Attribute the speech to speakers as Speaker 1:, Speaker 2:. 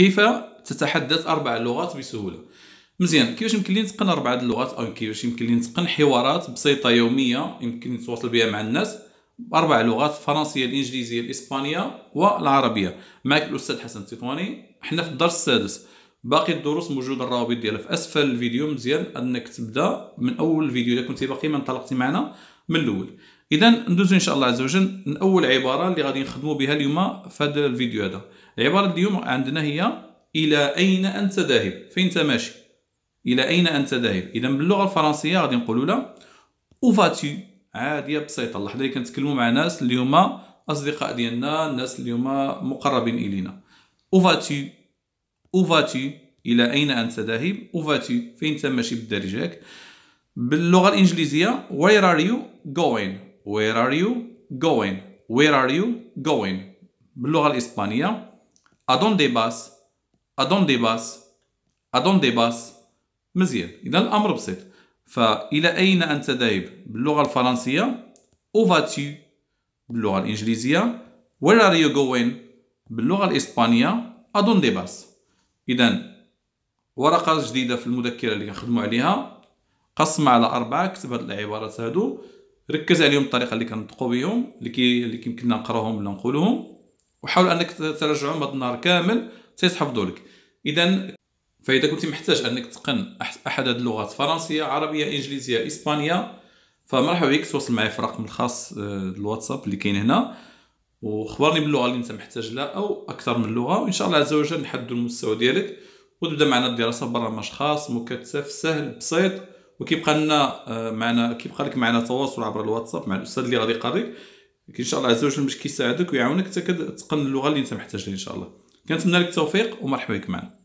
Speaker 1: كيف تتحدث اربع لغات بسهوله مزيان كيفاش يمكن لي نتقن اربع اللغات او كيفاش يمكن لي نتقن حوارات بسيطه يوميه يمكن نتواصل بها مع الناس اربع لغات الفرنسيه الانجليزيه الاسبانيه والعربيه معك الاستاذ حسن التطواني حنا في الدرس السادس باقي الدروس موجوده الروابط ديالها في اسفل الفيديو مزيان انك تبدا من اول فيديو اذا كنتي باقي ما انطلقتي معنا من الاول اذا ندوزو ان شاء الله عز وجل من اول عباره اللي غادي نخدموا بها اليوم في هذا الفيديو هذا العباره اليوم عندنا هي الى اين انت ذاهب فين انت ماشي الى اين انت ذاهب اذا باللغه الفرنسيه غادي نقولوا لها اوفاتي عاديه بسيطه اللحظه اللي كنتكلموا مع ناس اليوم اصدقاء ديالنا الناس اليوم مقربين الينا اوفاتي أوفاتي إلى أين أنت ذاهب أوفاتي فين تمشي بالدارجاك باللغة الإنجليزية where are you going where are you going where are you going باللغة الإسبانية أدون باس أدون باس أدون باس مزيان إذا الأمر بسيط فإلى أين أنت ذاهب باللغة الفرنسية أوفاتي باللغة الإنجليزية where are you going باللغة الإسبانية أدون باس اذا ورقه جديده في المذكره اللي كنخدموا عليها قسم على اربعه كتب هاد العبارات هادو ركز عليهم الطريقه اللي كنطقوا بهم اللي اللي كيمكننا نقراوهم ولا نقولوهم وحاول انك تراجعهم هاد النهار كامل تيتحفظوا لك اذا فاذا كنت محتاج انك تقن احد هاد اللغات فرنسيه عربيه انجليزيه اسبانيه فمرحبا بك تواصل معي في الرقم الخاص آه، الواتساب اللي كاين هنا وخبرني باللغه اللي انت محتاج لها او اكثر من لغه وان شاء الله عز وجل نحدد المستوى ديالك وتبدا معنا الدراسه ببرنامج خاص مكثف سهل بسيط وكيبقى لنا آه، معنا كيبقى لك معنا تواصل عبر الواتساب مع الاستاذ اللي غادي يقريك ان شاء الله عز وجل باش كيساعدك ويعاونك تقن اللغه اللي انت محتاج لها ان شاء الله كنتمنى لك التوفيق ومرحبا بك معنا